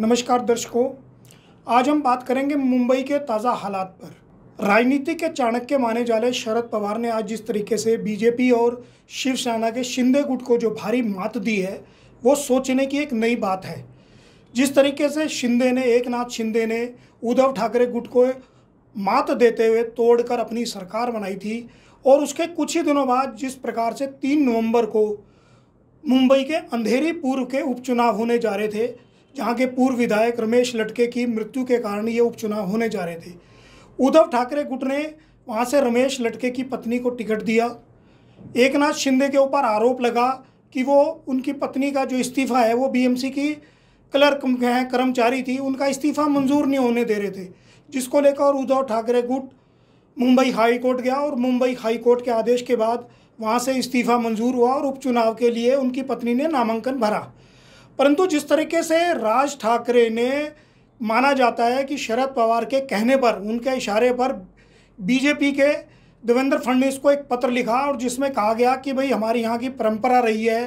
नमस्कार दर्शकों आज हम बात करेंगे मुंबई के ताज़ा हालात पर राजनीति के चाणक्य माने जाने शरद पवार ने आज जिस तरीके से बीजेपी और शिवसेना के शिंदे गुट को जो भारी मात दी है वो सोचने की एक नई बात है जिस तरीके से शिंदे ने एक नाथ शिंदे ने उद्धव ठाकरे गुट को मात देते हुए तोड़कर अपनी सरकार बनाई थी और उसके कुछ ही दिनों बाद जिस प्रकार से तीन नवंबर को मुंबई के अंधेरी पूर्व के उपचुनाव होने जा रहे थे जहां के पूर्व विधायक रमेश लटके की मृत्यु के कारण ये उपचुनाव होने जा रहे थे उद्धव ठाकरे गुट ने वहाँ से रमेश लटके की पत्नी को टिकट दिया एक नाथ शिंदे के ऊपर आरोप लगा कि वो उनकी पत्नी का जो इस्तीफ़ा है वो बीएमसी की क्लर्क हैं कर्मचारी थी उनका इस्तीफ़ा मंजूर नहीं होने दे रहे थे जिसको लेकर उद्धव ठाकरे गुट मुंबई हाई कोर्ट गया और मुंबई हाई कोर्ट के आदेश के बाद वहाँ से इस्तीफ़ा मंजूर हुआ और उपचुनाव के लिए उनकी पत्नी ने नामांकन भरा परंतु जिस तरीके से राज ठाकरे ने माना जाता है कि शरद पवार के कहने पर उनके इशारे पर बीजेपी के देवेंद्र फडणवीस को एक पत्र लिखा और जिसमें कहा गया कि भाई हमारे यहाँ की परंपरा रही है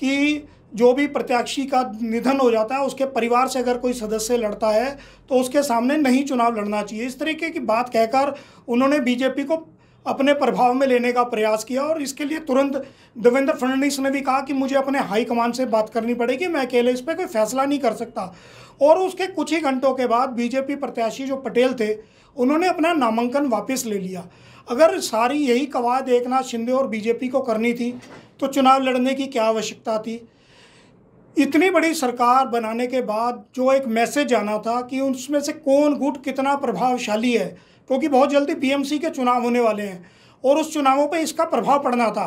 कि जो भी प्रत्याशी का निधन हो जाता है उसके परिवार से अगर कोई सदस्य लड़ता है तो उसके सामने नहीं चुनाव लड़ना चाहिए इस तरीके की बात कहकर उन्होंने बीजेपी को अपने प्रभाव में लेने का प्रयास किया और इसके लिए तुरंत देवेंद्र फडणवीस ने भी कहा कि मुझे अपने हाईकमान से बात करनी पड़ेगी मैं अकेले इस पर कोई फैसला नहीं कर सकता और उसके कुछ ही घंटों के बाद बीजेपी प्रत्याशी जो पटेल थे उन्होंने अपना नामांकन वापस ले लिया अगर सारी यही कवायद एक नाथ शिंदे और बीजेपी को करनी थी तो चुनाव लड़ने की क्या आवश्यकता थी इतनी बड़ी सरकार बनाने के बाद जो एक मैसेज आना था कि उसमें से कौन गुट कितना प्रभावशाली है क्योंकि बहुत जल्दी बीएमसी के चुनाव होने वाले हैं और उस चुनावों पर इसका प्रभाव पड़ना था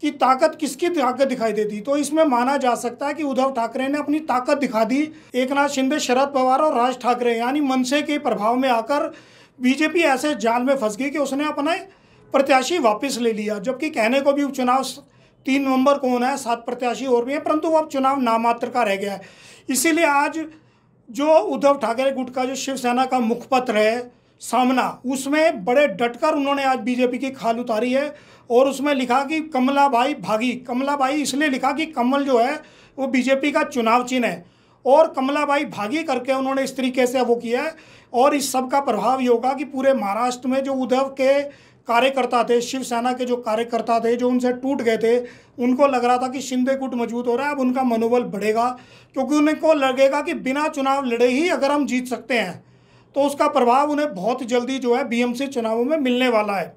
कि ताकत किसकी ताकत दिखाई देती तो इसमें माना जा सकता है कि उद्धव ठाकरे ने अपनी ताकत दिखा दी एक नाथ शिंदे शरद पवार और राज ठाकरे यानी मनसे के प्रभाव में आकर बीजेपी ऐसे जाल में फंस गई कि उसने अपना प्रत्याशी वापस ले लिया जबकि कहने को भी उपचुनाव तीन नवंबर को होना है सात प्रत्याशी और भी हैं परंतु अब चुनाव नामात्र का रह गया है इसीलिए आज जो उद्धव ठाकरे गुट का जो शिवसेना का मुखपत्र है सामना उसमें बड़े डटकर उन्होंने आज बीजेपी की खाल उतारी है और उसमें लिखा कि कमला भाई भागी कमला भाई इसलिए लिखा कि कमल जो है वो बीजेपी का चुनाव चिन्ह है और कमला भाई भागी करके उन्होंने इस तरीके से वो किया है और इस सब का प्रभाव ये होगा कि पूरे महाराष्ट्र में जो उद्धव के कार्यकर्ता थे शिवसेना के जो कार्यकर्ता थे जो उनसे टूट गए थे उनको लग रहा था कि शिंदे गुट मजबूत हो रहा है अब उनका मनोबल बढ़ेगा क्योंकि उनको लगेगा कि बिना चुनाव लड़े ही अगर हम जीत सकते हैं तो उसका प्रभाव उन्हें बहुत जल्दी जो है बीएमसी चुनावों में मिलने वाला है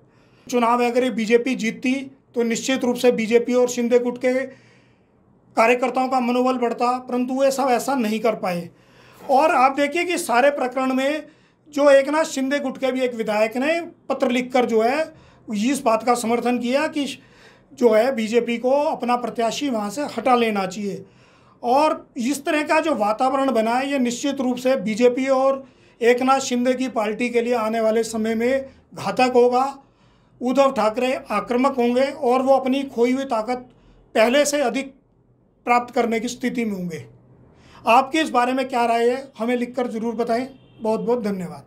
चुनाव अगर ये बीजेपी जीतती तो निश्चित रूप से बीजेपी और शिंदे गुट के कार्यकर्ताओं का मनोबल बढ़ता परंतु वे सब ऐसा नहीं कर पाए और आप देखिए कि सारे प्रकरण में जो एक ना शिंदे गुट के भी एक विधायक ने पत्र लिखकर जो है इस बात का समर्थन किया कि जो है बीजेपी को अपना प्रत्याशी वहाँ से हटा लेना चाहिए और इस तरह का जो वातावरण बना है ये निश्चित रूप से बीजेपी और एकनाथ शिंदे की पार्टी के लिए आने वाले समय में घातक होगा उद्धव ठाकरे आक्रामक होंगे और वो अपनी खोई हुई ताकत पहले से अधिक प्राप्त करने की स्थिति में होंगे आपकी इस बारे में क्या राय है हमें लिखकर ज़रूर बताएं बहुत बहुत धन्यवाद